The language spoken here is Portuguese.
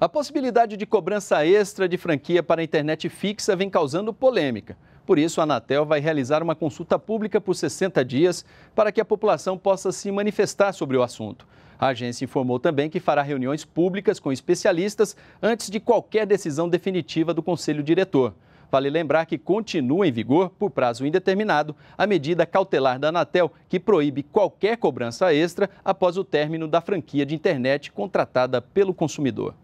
A possibilidade de cobrança extra de franquia para a internet fixa vem causando polêmica. Por isso, a Anatel vai realizar uma consulta pública por 60 dias para que a população possa se manifestar sobre o assunto. A agência informou também que fará reuniões públicas com especialistas antes de qualquer decisão definitiva do conselho diretor. Vale lembrar que continua em vigor, por prazo indeterminado, a medida cautelar da Anatel que proíbe qualquer cobrança extra após o término da franquia de internet contratada pelo consumidor.